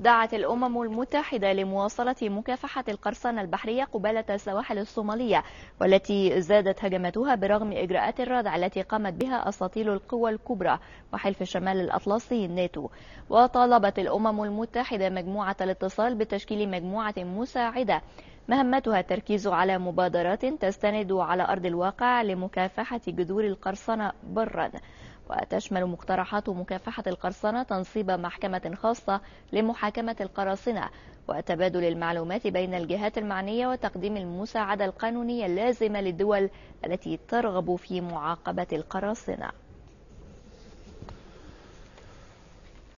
دعت الأمم المتحدة لمواصلة مكافحة القرصنة البحرية قبالة السواحل الصومالية والتي زادت هجماتها برغم إجراءات الردع التي قامت بها أساطيل القوى الكبرى وحلف الشمال الأطلسي الناتو وطالبت الأمم المتحدة مجموعة الاتصال بتشكيل مجموعة مساعدة مهمتها التركيز على مبادرات تستند على أرض الواقع لمكافحة جذور القرصنة برا وتشمل مقترحات مكافحة القرصنة تنصيب محكمة خاصة لمحاكمة القراصنة وتبادل المعلومات بين الجهات المعنية وتقديم المساعدة القانونية اللازمة للدول التي ترغب في معاقبة القراصنة